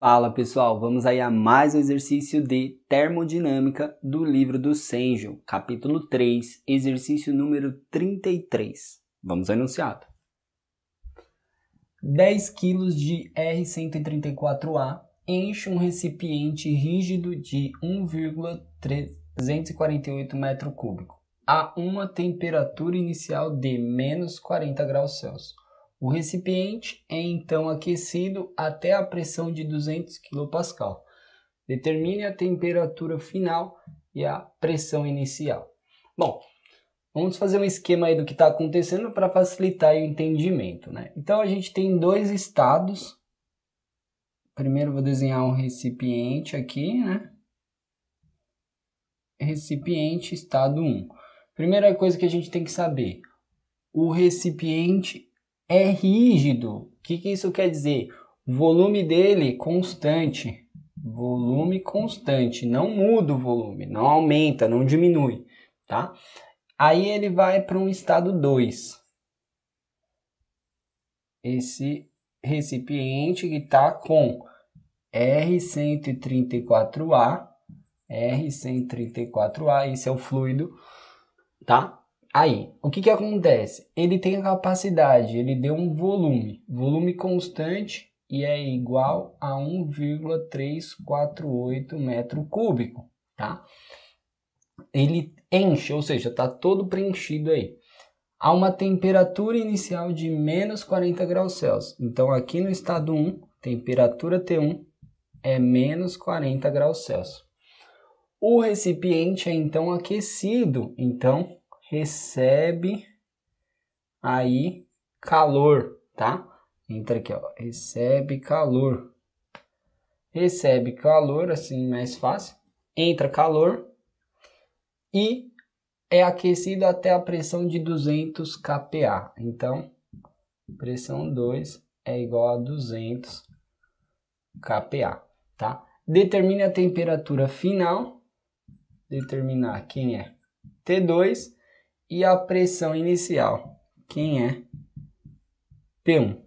Fala pessoal, vamos aí a mais um exercício de termodinâmica do livro do Senjo, capítulo 3, exercício número 33. Vamos ao enunciado. 10 kg de R134A enche um recipiente rígido de 1,348 m cúbico a uma temperatura inicial de menos 40 graus Celsius o recipiente é então aquecido até a pressão de 200 kPa. Determine a temperatura final e a pressão inicial. Bom, vamos fazer um esquema aí do que está acontecendo para facilitar o entendimento. Né? Então a gente tem dois estados. Primeiro vou desenhar um recipiente aqui, né? Recipiente estado 1. Primeira coisa que a gente tem que saber, o recipiente é rígido. O que, que isso quer dizer? volume dele constante, volume constante, não muda o volume, não aumenta, não diminui, tá? Aí ele vai para um estado 2. Esse recipiente que está com R134A, R134A, esse é o fluido, tá? Aí, o que, que acontece? Ele tem a capacidade, ele deu um volume, volume constante e é igual a 1,348 metro cúbico, tá? Ele enche, ou seja, está todo preenchido aí. A uma temperatura inicial de menos 40 graus Celsius. Então, aqui no estado 1, temperatura T1 é menos 40 graus Celsius. O recipiente é então aquecido, então recebe aí calor, tá? Entra aqui, ó, recebe calor. Recebe calor, assim mais fácil. Entra calor e é aquecido até a pressão de 200 kPa. Então, pressão 2 é igual a 200 kPa, tá? Determine a temperatura final, determinar quem é T2 e a pressão inicial, quem é? P1,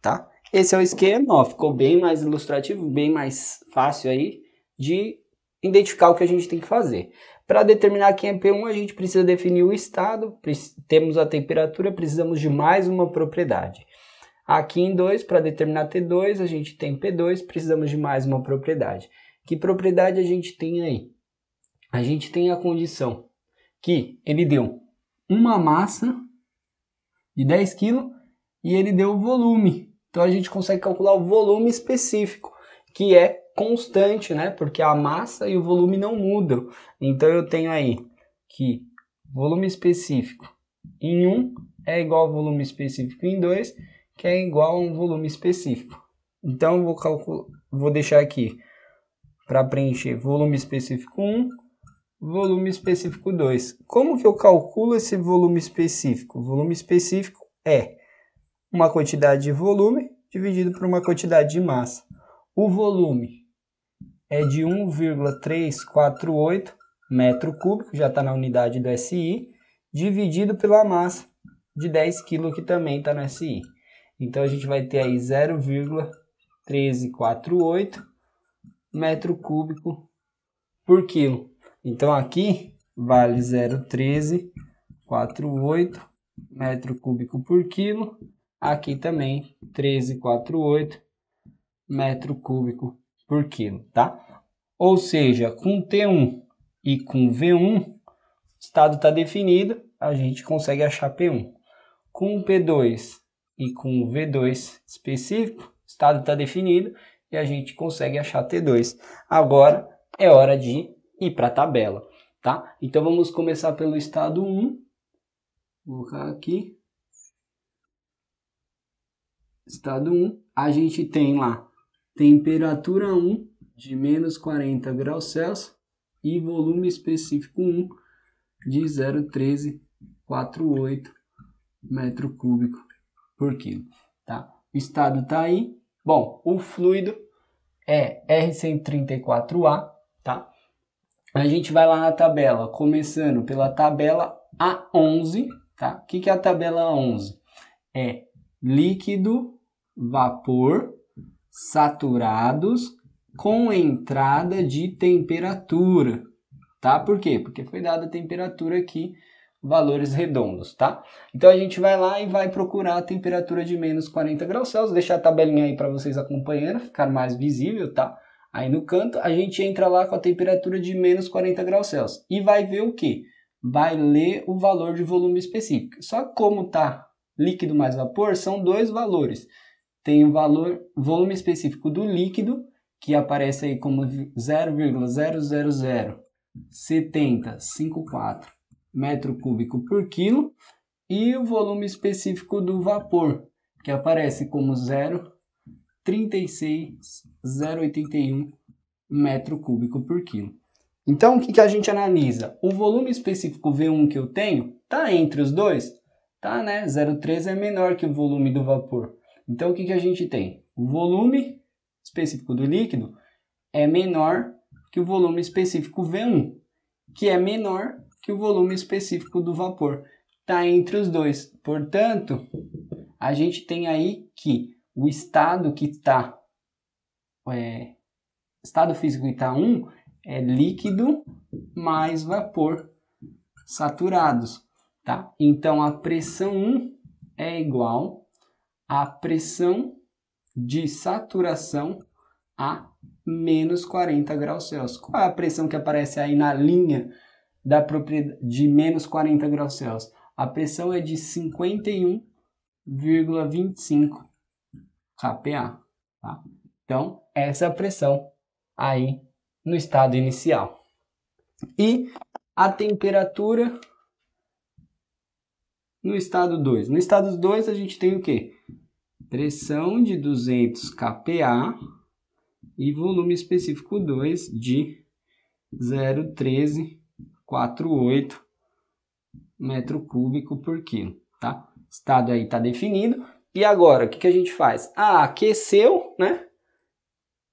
tá? Esse é o esquema, ó, ficou bem mais ilustrativo, bem mais fácil aí de identificar o que a gente tem que fazer. Para determinar quem é P1, a gente precisa definir o estado, temos a temperatura, precisamos de mais uma propriedade. Aqui em 2, para determinar T2, a gente tem P2, precisamos de mais uma propriedade. Que propriedade a gente tem aí? A gente tem a condição que ele deu uma massa de 10 kg e ele deu o volume. Então a gente consegue calcular o volume específico, que é constante, né? Porque a massa e o volume não mudam. Então eu tenho aí que volume específico em 1 um é igual ao volume específico em 2, que é igual a um volume específico. Então eu vou calcular, vou deixar aqui para preencher volume específico 1, volume específico 2. Como que eu calculo esse volume específico? O volume específico é uma quantidade de volume dividido por uma quantidade de massa. O volume é de 1,348 metro cúbico, já está na unidade do SI, dividido pela massa de 10 kg que também está no SI. Então a gente vai ter aí 0,1348 metro cúbico por quilo. Então aqui vale 0,1348 metro cúbico por quilo. Aqui também 13,48 metro cúbico por quilo, tá? Ou seja, com T1 e com V1, o estado está definido, a gente consegue achar P1. Com P2 e com V2 específico, o estado está definido e a gente consegue achar T2. Agora é hora de e para a tabela, tá? Então vamos começar pelo estado 1. Vou colocar aqui. Estado 1, a gente tem lá temperatura 1 de menos 40 graus Celsius e volume específico 1 de 0,1348 metro cúbico por quilo, tá? O estado tá aí. Bom, o fluido é R134A, a gente vai lá na tabela, começando pela tabela A11, tá? O que, que é a tabela A11? É líquido, vapor, saturados com entrada de temperatura, tá? Por quê? Porque foi dada a temperatura aqui, valores redondos, tá? Então a gente vai lá e vai procurar a temperatura de menos 40 graus Celsius, deixar a tabelinha aí para vocês acompanhando, ficar mais visível, tá? Aí no canto a gente entra lá com a temperatura de menos 40 graus Celsius e vai ver o que? Vai ler o valor de volume específico. Só como tá líquido mais vapor, são dois valores. Tem o valor volume específico do líquido, que aparece aí como 0,000754 metro cúbico por quilo, e o volume específico do vapor, que aparece como 0,000 36,081 metro cúbico por quilo. Então, o que, que a gente analisa? O volume específico V1 que eu tenho está entre os dois? Tá, né? 0,3 é menor que o volume do vapor. Então, o que, que a gente tem? O volume específico do líquido é menor que o volume específico V1, que é menor que o volume específico do vapor. Está entre os dois. Portanto, a gente tem aí que o estado que está, é, estado físico que está 1 é líquido mais vapor saturados, tá? Então, a pressão 1 é igual à pressão de saturação a menos 40 graus Celsius. Qual é a pressão que aparece aí na linha da propriedade de menos 40 graus Celsius? A pressão é de 51,25 kPa. Tá? Então, essa é a pressão aí no estado inicial. E a temperatura no estado 2. No estado 2 a gente tem o quê? Pressão de 200 kPa e volume específico 2 de 0,1348 metro cúbico por quilo, tá? Estado aí está definido. E agora, o que, que a gente faz? Ah, aqueceu, né?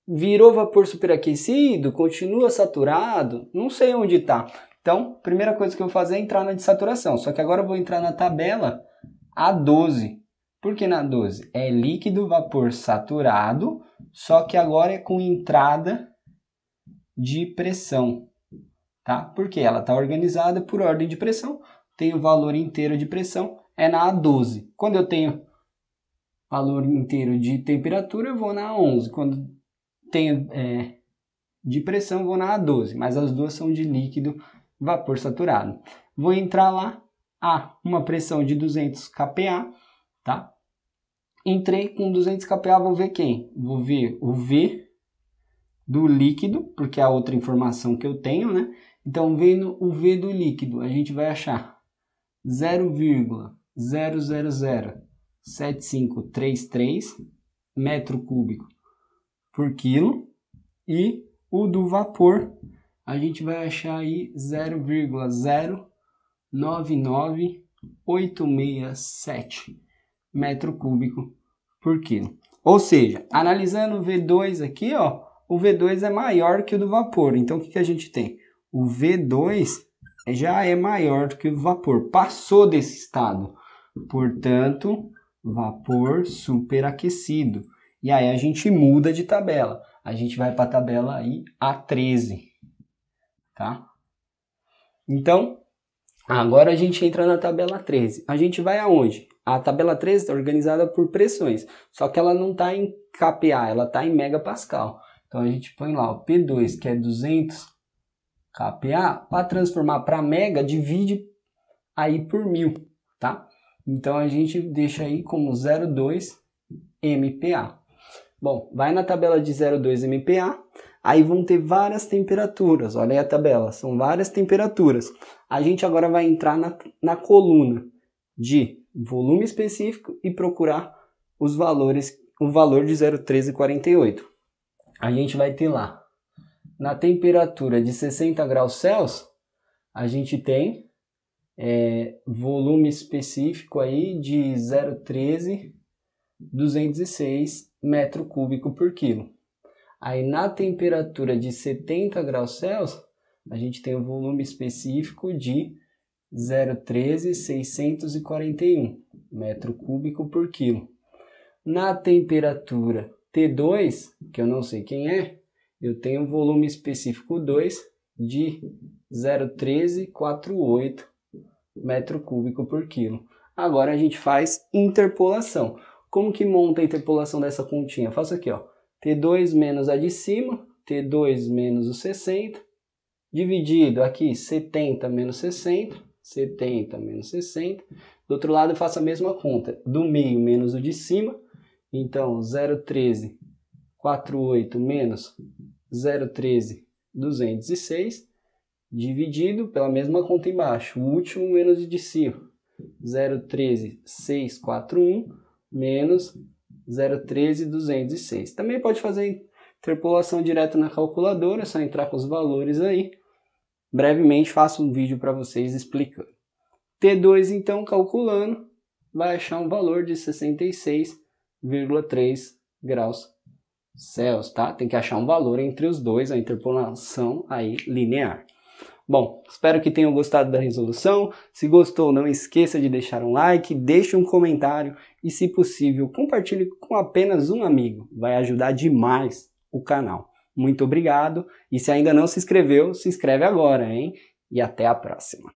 Virou vapor superaquecido, continua saturado, não sei onde está. Então, primeira coisa que eu vou fazer é entrar na desaturação. Só que agora eu vou entrar na tabela A12. Por que na 12? É líquido vapor saturado, só que agora é com entrada de pressão, tá? Porque ela está organizada por ordem de pressão, tem o valor inteiro de pressão, é na A12. Quando eu tenho valor inteiro de temperatura, eu vou na 11. Quando tenho é, de pressão, vou na 12 Mas as duas são de líquido vapor saturado. Vou entrar lá a uma pressão de 200 kPa, tá? Entrei com 200 kPa, vou ver quem? Vou ver o V do líquido, porque é a outra informação que eu tenho, né? Então, vendo o V do líquido, a gente vai achar 0,000 7533 metro cúbico por quilo e o do vapor a gente vai achar aí 0,099867 metro cúbico por quilo. Ou seja, analisando o V2 aqui, ó, o V2 é maior que o do vapor. Então o que, que a gente tem? O V2 já é maior do que o vapor, passou desse estado. Portanto, vapor superaquecido. E aí a gente muda de tabela. A gente vai para a tabela aí A13, tá? Então, agora a gente entra na tabela 13. A gente vai aonde? A tabela 13 está organizada por pressões, só que ela não está em kPa, ela está em megapascal. Então a gente põe lá o P2, que é 200 kPa, para transformar para mega, divide aí por mil, tá? Então a gente deixa aí como 02 MPa. Bom, vai na tabela de 02 MPa, aí vão ter várias temperaturas. Olha aí a tabela, são várias temperaturas. A gente agora vai entrar na, na coluna de volume específico e procurar os valores, o valor de 0,1348. A gente vai ter lá, na temperatura de 60 graus Celsius, a gente tem é, volume específico aí de 0,13, 206 metro cúbico por quilo. Aí na temperatura de 70 graus Celsius, a gente tem o um volume específico de 0,13, 641 metro cúbico por quilo. Na temperatura T2, que eu não sei quem é, eu tenho um volume específico 2 de 0,1348 metro cúbico por quilo. Agora a gente faz interpolação. Como que monta a interpolação dessa continha? faço aqui, ó. T2 menos a de cima, T2 menos o 60, dividido aqui 70 menos 60, 70 menos 60. Do outro lado eu faço a mesma conta, do meio menos o de cima, então 013, 48 menos 013, 206 dividido pela mesma conta embaixo, o último menos o dissivo, 013641 menos 013206. Também pode fazer interpolação direto na calculadora, é só entrar com os valores aí. Brevemente faço um vídeo para vocês explicando. T2 então calculando, vai achar um valor de 66,3 graus Celsius, tá? Tem que achar um valor entre os dois, a interpolação aí linear. Bom, espero que tenham gostado da resolução. Se gostou, não esqueça de deixar um like, deixe um comentário e, se possível, compartilhe com apenas um amigo. Vai ajudar demais o canal. Muito obrigado e se ainda não se inscreveu, se inscreve agora, hein? E até a próxima.